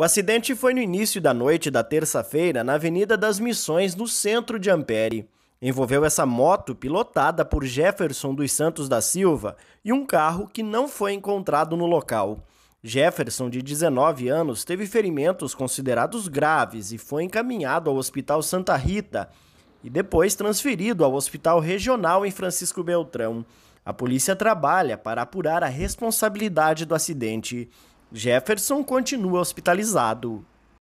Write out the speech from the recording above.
O acidente foi no início da noite da terça-feira na Avenida das Missões, no centro de Ampere. Envolveu essa moto pilotada por Jefferson dos Santos da Silva e um carro que não foi encontrado no local. Jefferson, de 19 anos, teve ferimentos considerados graves e foi encaminhado ao Hospital Santa Rita e depois transferido ao Hospital Regional em Francisco Beltrão. A polícia trabalha para apurar a responsabilidade do acidente. Jefferson continua hospitalizado.